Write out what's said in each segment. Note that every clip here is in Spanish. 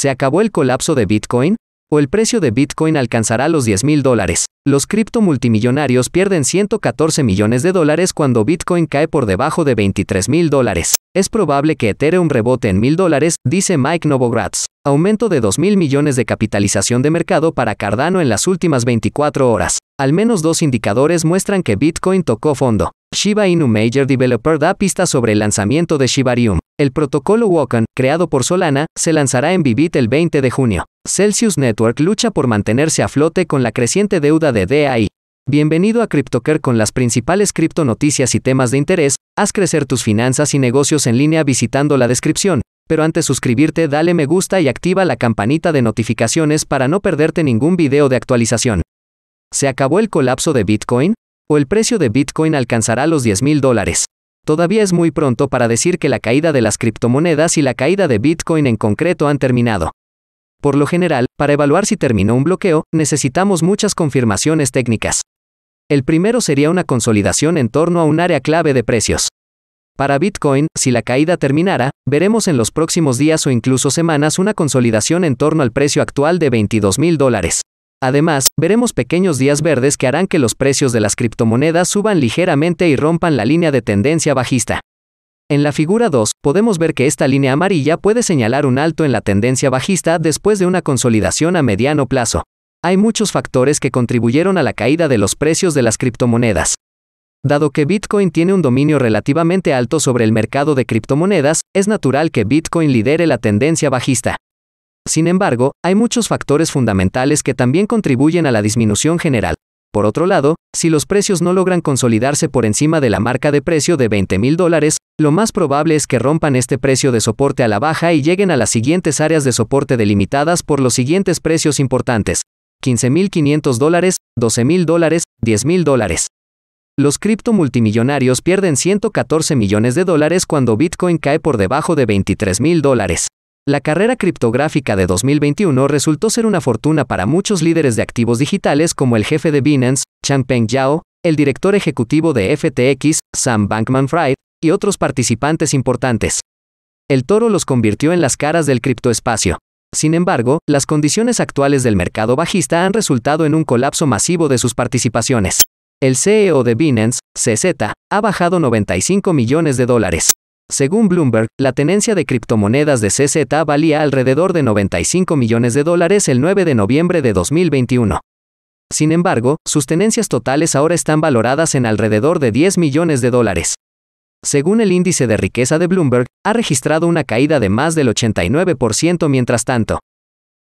¿Se acabó el colapso de Bitcoin? ¿O el precio de Bitcoin alcanzará los 10 mil dólares? Los cripto multimillonarios pierden 114 millones de dólares cuando Bitcoin cae por debajo de 23 mil dólares. Es probable que Ethereum rebote en mil dólares, dice Mike Novogratz. Aumento de 2 mil millones de capitalización de mercado para Cardano en las últimas 24 horas. Al menos dos indicadores muestran que Bitcoin tocó fondo. Shiba Inu Major Developer da pistas sobre el lanzamiento de Shibarium. El protocolo Wokan creado por Solana, se lanzará en Vivit el 20 de junio. Celsius Network lucha por mantenerse a flote con la creciente deuda de DAI. Bienvenido a CryptoCare con las principales cripto noticias y temas de interés. Haz crecer tus finanzas y negocios en línea visitando la descripción. Pero antes suscribirte, dale me gusta y activa la campanita de notificaciones para no perderte ningún video de actualización. ¿Se acabó el colapso de Bitcoin? ¿O el precio de Bitcoin alcanzará los 10 mil dólares? Todavía es muy pronto para decir que la caída de las criptomonedas y la caída de Bitcoin en concreto han terminado. Por lo general, para evaluar si terminó un bloqueo, necesitamos muchas confirmaciones técnicas. El primero sería una consolidación en torno a un área clave de precios. Para Bitcoin, si la caída terminara, veremos en los próximos días o incluso semanas una consolidación en torno al precio actual de 22 mil dólares. Además, veremos pequeños días verdes que harán que los precios de las criptomonedas suban ligeramente y rompan la línea de tendencia bajista. En la figura 2, podemos ver que esta línea amarilla puede señalar un alto en la tendencia bajista después de una consolidación a mediano plazo. Hay muchos factores que contribuyeron a la caída de los precios de las criptomonedas. Dado que Bitcoin tiene un dominio relativamente alto sobre el mercado de criptomonedas, es natural que Bitcoin lidere la tendencia bajista. Sin embargo, hay muchos factores fundamentales que también contribuyen a la disminución general. Por otro lado, si los precios no logran consolidarse por encima de la marca de precio de 20 dólares, lo más probable es que rompan este precio de soporte a la baja y lleguen a las siguientes áreas de soporte delimitadas por los siguientes precios importantes. 15.500 dólares, 12.000 dólares, 10.000 dólares. Los cripto multimillonarios pierden 114 millones de dólares cuando Bitcoin cae por debajo de 23.000 dólares. La carrera criptográfica de 2021 resultó ser una fortuna para muchos líderes de activos digitales como el jefe de Binance, Changpeng Yao, el director ejecutivo de FTX, Sam Bankman-Fried, y otros participantes importantes. El toro los convirtió en las caras del criptoespacio. Sin embargo, las condiciones actuales del mercado bajista han resultado en un colapso masivo de sus participaciones. El CEO de Binance, CZ, ha bajado 95 millones de dólares. Según Bloomberg, la tenencia de criptomonedas de CZ valía alrededor de 95 millones de dólares el 9 de noviembre de 2021. Sin embargo, sus tenencias totales ahora están valoradas en alrededor de 10 millones de dólares. Según el índice de riqueza de Bloomberg, ha registrado una caída de más del 89% mientras tanto.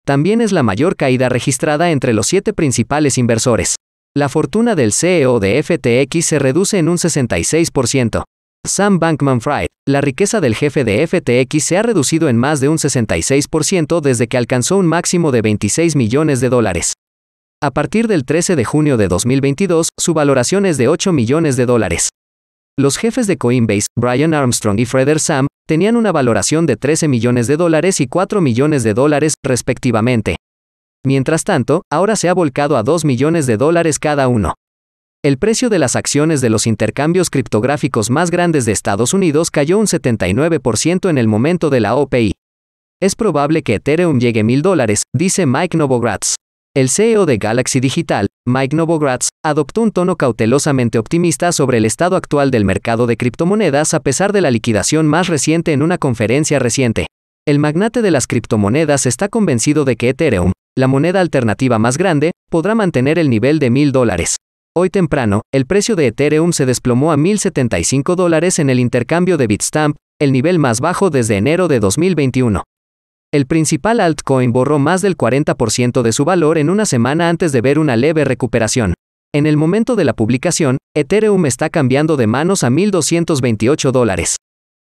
También es la mayor caída registrada entre los siete principales inversores. La fortuna del CEO de FTX se reduce en un 66%. Sam Bankman Fried, la riqueza del jefe de FTX se ha reducido en más de un 66% desde que alcanzó un máximo de 26 millones de dólares. A partir del 13 de junio de 2022, su valoración es de 8 millones de dólares. Los jefes de Coinbase, Brian Armstrong y Freder Sam, tenían una valoración de 13 millones de dólares y 4 millones de dólares, respectivamente. Mientras tanto, ahora se ha volcado a 2 millones de dólares cada uno el precio de las acciones de los intercambios criptográficos más grandes de Estados Unidos cayó un 79% en el momento de la OPI. Es probable que Ethereum llegue a mil dólares, dice Mike Novogratz. El CEO de Galaxy Digital, Mike Novogratz, adoptó un tono cautelosamente optimista sobre el estado actual del mercado de criptomonedas a pesar de la liquidación más reciente en una conferencia reciente. El magnate de las criptomonedas está convencido de que Ethereum, la moneda alternativa más grande, podrá mantener el nivel de mil dólares. Hoy temprano, el precio de Ethereum se desplomó a 1.075 dólares en el intercambio de Bitstamp, el nivel más bajo desde enero de 2021. El principal altcoin borró más del 40% de su valor en una semana antes de ver una leve recuperación. En el momento de la publicación, Ethereum está cambiando de manos a 1.228 dólares.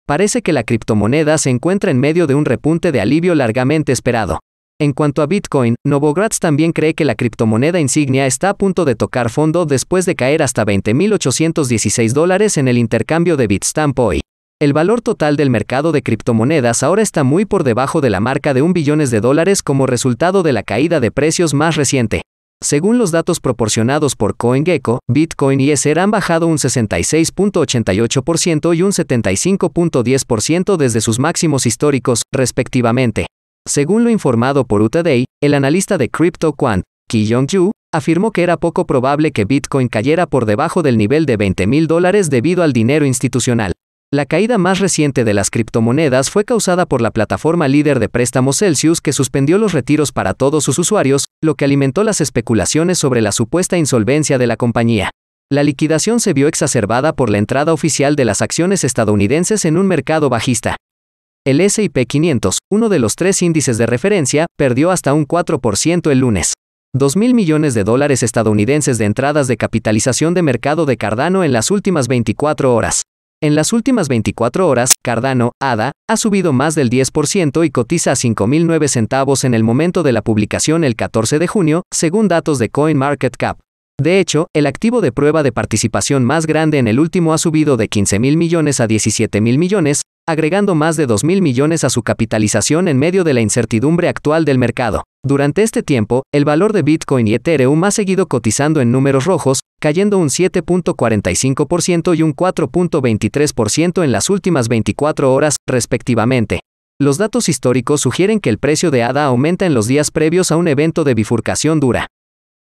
Parece que la criptomoneda se encuentra en medio de un repunte de alivio largamente esperado. En cuanto a Bitcoin, Novogratz también cree que la criptomoneda insignia está a punto de tocar fondo después de caer hasta 20.816 dólares en el intercambio de Bitstamp hoy. El valor total del mercado de criptomonedas ahora está muy por debajo de la marca de un billones de dólares como resultado de la caída de precios más reciente. Según los datos proporcionados por CoinGecko, Bitcoin y Ether han bajado un 66.88% y un 75.10% desde sus máximos históricos, respectivamente. Según lo informado por Utaday, el analista de CryptoQuant, Ki Yong-ju, afirmó que era poco probable que Bitcoin cayera por debajo del nivel de 20 mil dólares debido al dinero institucional. La caída más reciente de las criptomonedas fue causada por la plataforma líder de préstamos Celsius que suspendió los retiros para todos sus usuarios, lo que alimentó las especulaciones sobre la supuesta insolvencia de la compañía. La liquidación se vio exacerbada por la entrada oficial de las acciones estadounidenses en un mercado bajista. El SP 500, uno de los tres índices de referencia, perdió hasta un 4% el lunes. 2.000 millones de dólares estadounidenses de entradas de capitalización de mercado de Cardano en las últimas 24 horas. En las últimas 24 horas, Cardano, ADA, ha subido más del 10% y cotiza a 5.009 centavos en el momento de la publicación el 14 de junio, según datos de CoinMarketCap. De hecho, el activo de prueba de participación más grande en el último ha subido de 15.000 mil millones a 17.000 mil millones, agregando más de 2.000 millones a su capitalización en medio de la incertidumbre actual del mercado. Durante este tiempo, el valor de Bitcoin y Ethereum ha seguido cotizando en números rojos, cayendo un 7.45% y un 4.23% en las últimas 24 horas, respectivamente. Los datos históricos sugieren que el precio de ADA aumenta en los días previos a un evento de bifurcación dura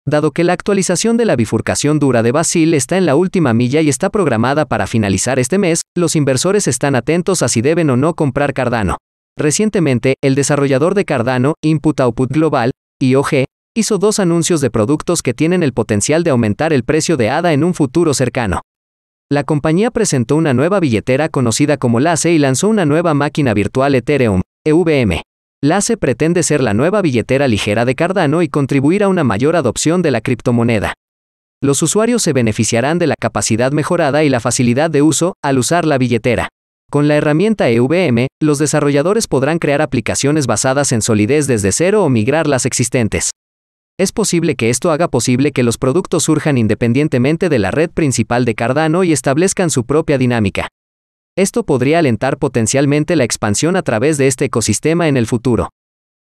dado que la actualización de la bifurcación dura de Basil está en la última milla y está programada para finalizar este mes, los inversores están atentos a si deben o no comprar Cardano. Recientemente, el desarrollador de Cardano, Input Output Global, IOG, hizo dos anuncios de productos que tienen el potencial de aumentar el precio de ADA en un futuro cercano. La compañía presentó una nueva billetera conocida como LACE y lanzó una nueva máquina virtual Ethereum, EVM. Lace pretende ser la nueva billetera ligera de Cardano y contribuir a una mayor adopción de la criptomoneda. Los usuarios se beneficiarán de la capacidad mejorada y la facilidad de uso al usar la billetera. Con la herramienta EVM, los desarrolladores podrán crear aplicaciones basadas en solidez desde cero o migrar las existentes. Es posible que esto haga posible que los productos surjan independientemente de la red principal de Cardano y establezcan su propia dinámica. Esto podría alentar potencialmente la expansión a través de este ecosistema en el futuro.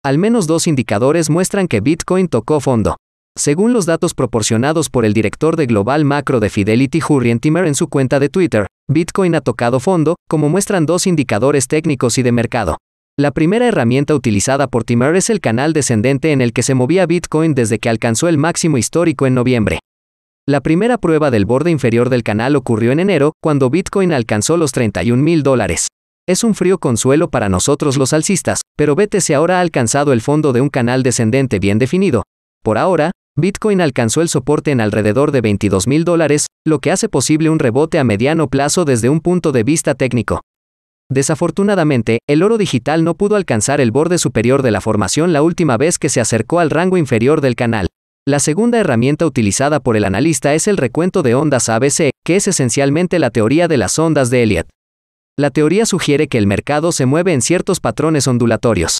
Al menos dos indicadores muestran que Bitcoin tocó fondo. Según los datos proporcionados por el director de Global Macro de Fidelity Hurrien Timmer en su cuenta de Twitter, Bitcoin ha tocado fondo, como muestran dos indicadores técnicos y de mercado. La primera herramienta utilizada por Timmer es el canal descendente en el que se movía Bitcoin desde que alcanzó el máximo histórico en noviembre. La primera prueba del borde inferior del canal ocurrió en enero, cuando Bitcoin alcanzó los 31 mil dólares. Es un frío consuelo para nosotros los alcistas, pero BTC ahora ha alcanzado el fondo de un canal descendente bien definido. Por ahora, Bitcoin alcanzó el soporte en alrededor de 22 mil dólares, lo que hace posible un rebote a mediano plazo desde un punto de vista técnico. Desafortunadamente, el oro digital no pudo alcanzar el borde superior de la formación la última vez que se acercó al rango inferior del canal. La segunda herramienta utilizada por el analista es el recuento de ondas ABC, que es esencialmente la teoría de las ondas de Elliott. La teoría sugiere que el mercado se mueve en ciertos patrones ondulatorios.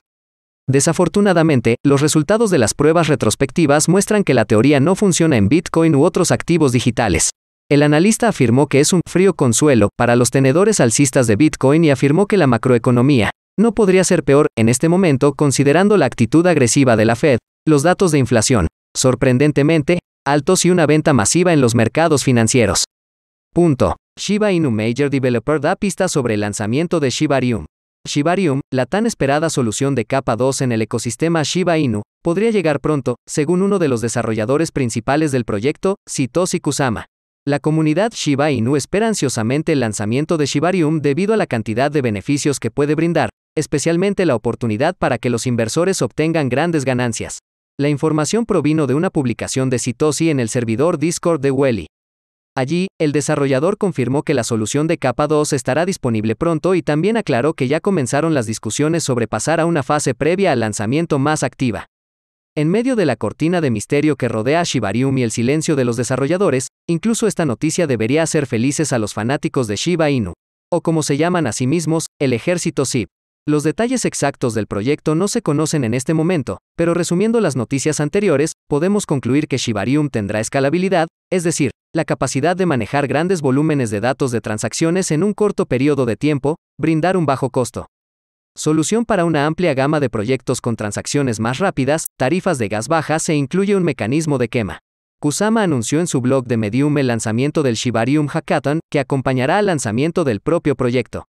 Desafortunadamente, los resultados de las pruebas retrospectivas muestran que la teoría no funciona en Bitcoin u otros activos digitales. El analista afirmó que es un frío consuelo para los tenedores alcistas de Bitcoin y afirmó que la macroeconomía no podría ser peor en este momento considerando la actitud agresiva de la Fed, los datos de inflación, sorprendentemente, altos y una venta masiva en los mercados financieros. Punto. Shiba Inu Major Developer da pistas sobre el lanzamiento de Shibarium. Shibarium, la tan esperada solución de capa 2 en el ecosistema Shiba Inu, podría llegar pronto, según uno de los desarrolladores principales del proyecto, Sitoshi Kusama. La comunidad Shiba Inu espera ansiosamente el lanzamiento de Shibarium debido a la cantidad de beneficios que puede brindar, especialmente la oportunidad para que los inversores obtengan grandes ganancias. La información provino de una publicación de CITOSI en el servidor Discord de Welly. Allí, el desarrollador confirmó que la solución de capa 2 estará disponible pronto y también aclaró que ya comenzaron las discusiones sobre pasar a una fase previa al lanzamiento más activa. En medio de la cortina de misterio que rodea a Shibarium y el silencio de los desarrolladores, incluso esta noticia debería hacer felices a los fanáticos de Shiba Inu, o como se llaman a sí mismos, el ejército SIP. Los detalles exactos del proyecto no se conocen en este momento, pero resumiendo las noticias anteriores, podemos concluir que Shibarium tendrá escalabilidad, es decir, la capacidad de manejar grandes volúmenes de datos de transacciones en un corto periodo de tiempo, brindar un bajo costo. Solución para una amplia gama de proyectos con transacciones más rápidas, tarifas de gas bajas e incluye un mecanismo de quema. Kusama anunció en su blog de Medium el lanzamiento del Shibarium Hackathon, que acompañará al lanzamiento del propio proyecto.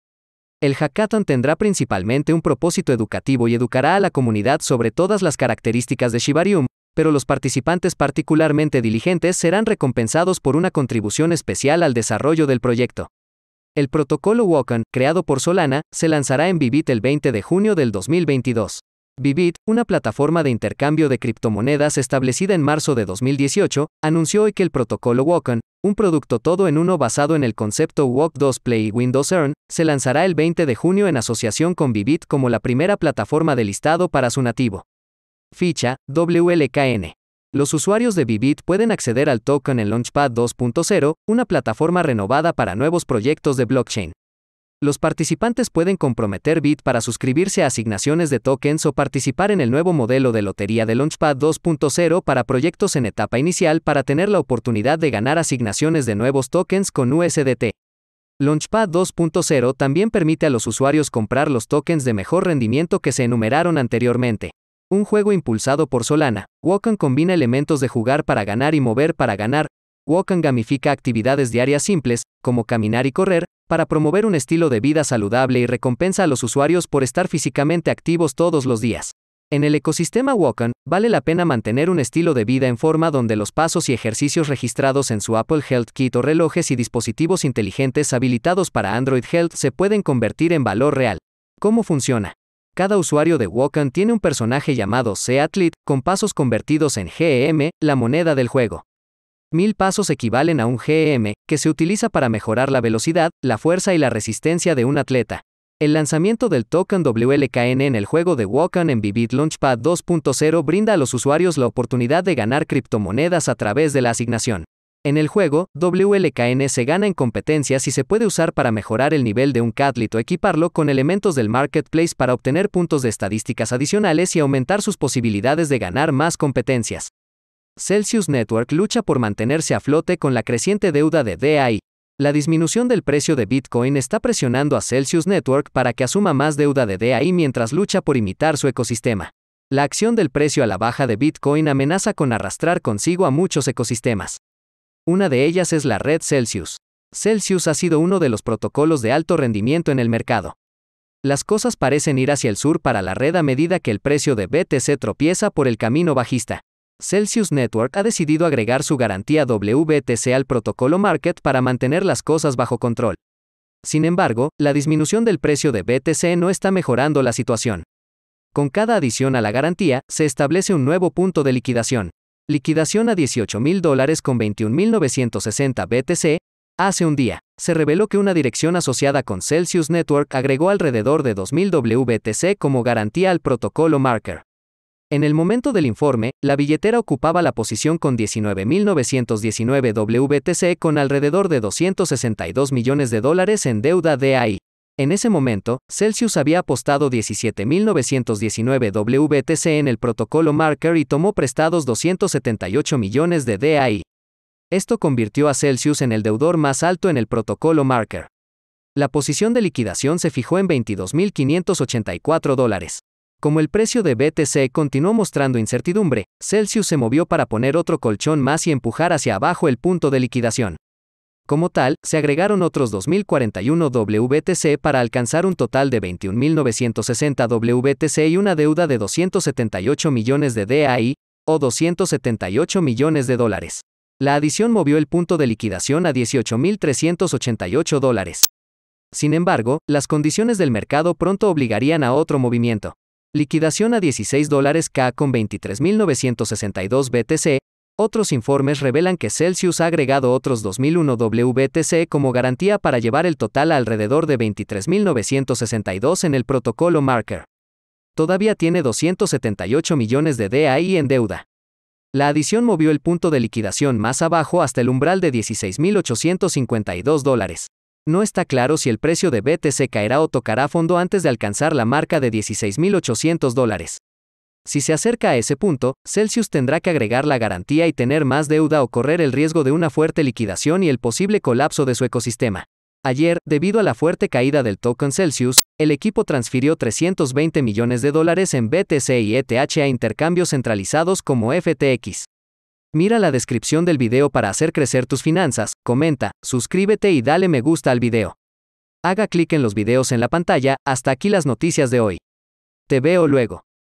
El hackathon tendrá principalmente un propósito educativo y educará a la comunidad sobre todas las características de Shibarium, pero los participantes particularmente diligentes serán recompensados por una contribución especial al desarrollo del proyecto. El protocolo Wokan, creado por Solana, se lanzará en Vivit el 20 de junio del 2022. Vivid, una plataforma de intercambio de criptomonedas establecida en marzo de 2018, anunció hoy que el protocolo Woken, un producto todo en uno basado en el concepto Walk 2 Play y Windows Earn, se lanzará el 20 de junio en asociación con Vivid como la primera plataforma de listado para su nativo. Ficha, WLKN. Los usuarios de Vivid pueden acceder al token en Launchpad 2.0, una plataforma renovada para nuevos proyectos de blockchain. Los participantes pueden comprometer BIT para suscribirse a asignaciones de tokens o participar en el nuevo modelo de lotería de Launchpad 2.0 para proyectos en etapa inicial para tener la oportunidad de ganar asignaciones de nuevos tokens con USDT. Launchpad 2.0 también permite a los usuarios comprar los tokens de mejor rendimiento que se enumeraron anteriormente. Un juego impulsado por Solana, Wokan combina elementos de jugar para ganar y mover para ganar. Wokan gamifica actividades diarias simples, como caminar y correr, para promover un estilo de vida saludable y recompensa a los usuarios por estar físicamente activos todos los días. En el ecosistema Wacom, vale la pena mantener un estilo de vida en forma donde los pasos y ejercicios registrados en su Apple Health Kit o relojes y dispositivos inteligentes habilitados para Android Health se pueden convertir en valor real. ¿Cómo funciona? Cada usuario de Wokan tiene un personaje llamado Seatlit, con pasos convertidos en GEM, la moneda del juego. Mil pasos equivalen a un GM, que se utiliza para mejorar la velocidad, la fuerza y la resistencia de un atleta. El lanzamiento del token WLKN en el juego de Woken en Vivid Launchpad 2.0 brinda a los usuarios la oportunidad de ganar criptomonedas a través de la asignación. En el juego, WLKN se gana en competencias y se puede usar para mejorar el nivel de un o equiparlo con elementos del marketplace para obtener puntos de estadísticas adicionales y aumentar sus posibilidades de ganar más competencias. Celsius Network lucha por mantenerse a flote con la creciente deuda de DAI. La disminución del precio de Bitcoin está presionando a Celsius Network para que asuma más deuda de DAI mientras lucha por imitar su ecosistema. La acción del precio a la baja de Bitcoin amenaza con arrastrar consigo a muchos ecosistemas. Una de ellas es la red Celsius. Celsius ha sido uno de los protocolos de alto rendimiento en el mercado. Las cosas parecen ir hacia el sur para la red a medida que el precio de BTC tropieza por el camino bajista. Celsius Network ha decidido agregar su garantía WTC al protocolo Market para mantener las cosas bajo control. Sin embargo, la disminución del precio de BTC no está mejorando la situación. Con cada adición a la garantía, se establece un nuevo punto de liquidación. Liquidación a 18.000 dólares con 21.960 BTC. Hace un día, se reveló que una dirección asociada con Celsius Network agregó alrededor de 2.000 WTC como garantía al protocolo Marker. En el momento del informe, la billetera ocupaba la posición con 19.919 WTC con alrededor de 262 millones de dólares en deuda DAI. En ese momento, Celsius había apostado 17.919 WTC en el protocolo Marker y tomó prestados 278 millones de DAI. Esto convirtió a Celsius en el deudor más alto en el protocolo Marker. La posición de liquidación se fijó en 22.584 dólares. Como el precio de BTC continuó mostrando incertidumbre, Celsius se movió para poner otro colchón más y empujar hacia abajo el punto de liquidación. Como tal, se agregaron otros 2041 WTC para alcanzar un total de 21.960 WTC y una deuda de 278 millones de DAI, o 278 millones de dólares. La adición movió el punto de liquidación a 18.388 dólares. Sin embargo, las condiciones del mercado pronto obligarían a otro movimiento. Liquidación a 16 dólares K con 23.962 BTC. Otros informes revelan que Celsius ha agregado otros 2001 WBTC como garantía para llevar el total a alrededor de 23.962 en el protocolo Marker. Todavía tiene 278 millones de DAI en deuda. La adición movió el punto de liquidación más abajo hasta el umbral de 16.852 dólares. No está claro si el precio de BTC caerá o tocará fondo antes de alcanzar la marca de 16.800 dólares. Si se acerca a ese punto, Celsius tendrá que agregar la garantía y tener más deuda o correr el riesgo de una fuerte liquidación y el posible colapso de su ecosistema. Ayer, debido a la fuerte caída del token Celsius, el equipo transfirió 320 millones de dólares en BTC y ETH a intercambios centralizados como FTX. Mira la descripción del video para hacer crecer tus finanzas, comenta, suscríbete y dale me gusta al video. Haga clic en los videos en la pantalla, hasta aquí las noticias de hoy. Te veo luego.